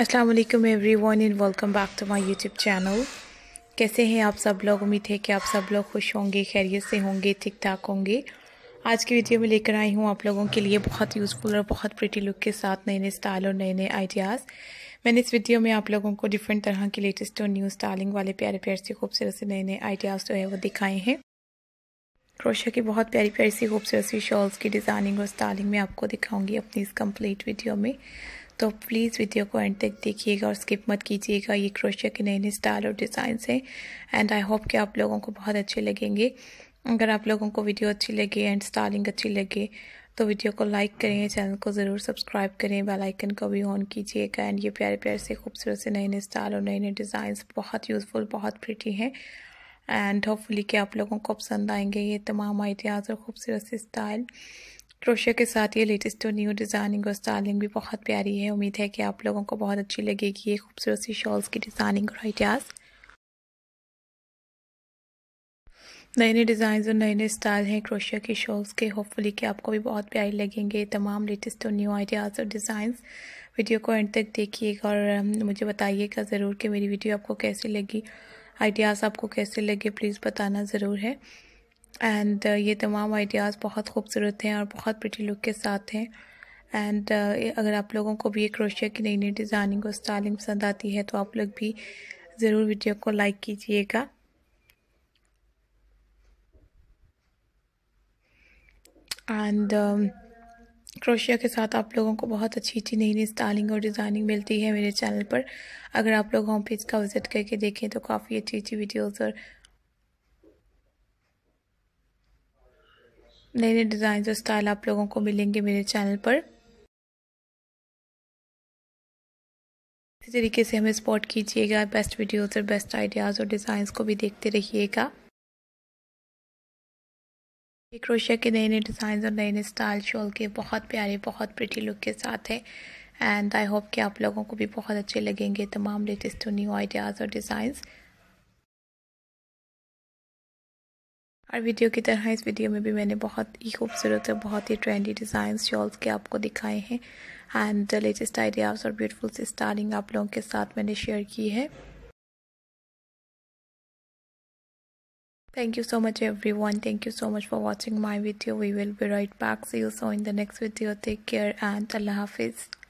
अस्सलाम वालेकुम everyone and welcome back to my YouTube channel कैसे हैं आप सब लोग उम्मीद है कि आप सब लोग खुश होंगे खैरियत से होंगे ठीक ठाक होंगे आज की वीडियो में लेकर आई हूँ आप लोगों के लिए बहुत यूज़फुल और बहुत प्रिटी लुक के साथ नए नए स्टाइल और नए नए आइडियाज़ मैंने इस वीडियो में आप लोगों को डिफरेंट तरह के लेटेस्ट और न्यू स्टाइलिंग वाले प्यारे प्यार से खूबसूरत से नए नए आइडियाज़ जो है वो दिखाए हैं क्रोशा की बहुत प्यारी प्यारी सी खूबसूरत सी शॉल्स की डिज़ाइनिंग और स्टाइलिंग मैं आपको दिखाऊंगी अपनी इस कंप्लीट वीडियो में तो प्लीज़ वीडियो को एंड तक देखिएगा और स्किप मत कीजिएगा ये क्रोशिया के नए नए स्टाइल और डिज़ाइन हैं एंड आई होप कि आप लोगों को बहुत अच्छे लगेंगे अगर आप लोगों को वीडियो अच्छी लगे एंड स्टाइलिंग अच्छी लगे तो वीडियो को लाइक करें चैनल को ज़रूर सब्सक्राइब करें बेल आइकन को भी ऑन कीजिएगा एंड ये प्यारे प्यारे से खूबसूरत से नए नए स्टाइल और नए नए डिज़ाइंस बहुत यूज़फुल बहुत प्रिटी हैं एंड होपफुली कि आप लोगों को पसंद आएंगे ये तमाम आइडियाज़ और खूबसूरत से स्टाइल क्रोशिया के साथ ये लेटेस्ट और न्यू डिज़ाइनिंग और स्टाइलिंग भी बहुत प्यारी है उम्मीद है कि आप लोगों को बहुत अच्छी लगेगी ये खूबसूरत सी शॉल्स की डिज़ाइनिंग और आइडियाज़ नए नए डिज़ाइन और नए नए स्टाइल हैं क्रोशिया के शॉल्स के होपफुली कि आपको भी बहुत प्यारे लगेंगे तमाम लेटेस्ट और न्यू आइडियाज़ और डिज़ाइंस वीडियो को एंड तक देखिएगा और um, मुझे बताइएगा ज़रूर कि मेरी वीडियो आपको कैसी लगी आइडियाज़ आपको कैसे लगे प्लीज़ बताना ज़रूर है एंड uh, ये तमाम आइडियाज़ बहुत खूबसूरत हैं और बहुत प्रटी लुक के साथ हैं एंड uh, अगर आप लोगों को भी ये क्रोशिया की नई नई डिज़ाइनिंग और स्टाइलिंग पसंद आती है तो आप लोग भी ज़रूर वीडियो को लाइक कीजिएगा एंड क्रोशिया um, के साथ आप लोगों को बहुत अच्छी अच्छी नई नई स्टाइलिंग और डिज़ाइनिंग मिलती है मेरे चैनल पर अगर आप लोग होम पेज का विज़िट करके देखें तो काफ़ी अच्छी अच्छी वीडियोज़ और नए नए डिज़ाइन और स्टाइल आप लोगों को मिलेंगे मेरे चैनल पर इसी तरीके से हमें सपोर्ट कीजिएगा बेस्ट वीडियोस और बेस्ट आइडियाज़ और डिज़ाइंस को भी देखते रहिएगा ये क्रोशिया के नए नए डिज़ाइन और नए नए स्टाइल शॉल के बहुत प्यारे बहुत प्रिटी लुक के साथ हैं एंड आई होप कि आप लोगों को भी बहुत अच्छे लगेंगे तमाम लेटेस्ट न्यू आइडियाज़ और डिज़ाइंस और वीडियो की तरह इस वीडियो में भी मैंने बहुत ही खूबसूरत और बहुत ही ट्रेंडी डिज़ाइन शॉल्स के आपको दिखाए हैं एंड द लेटेस्ट आइडियाज़ और ब्यूटीफुल से स्टारिंग आप लोगों के साथ मैंने शेयर की है thank you so much everyone thank you so much for watching my video we will be right back see you soon in the next video take care and अल्लाह हाफिज़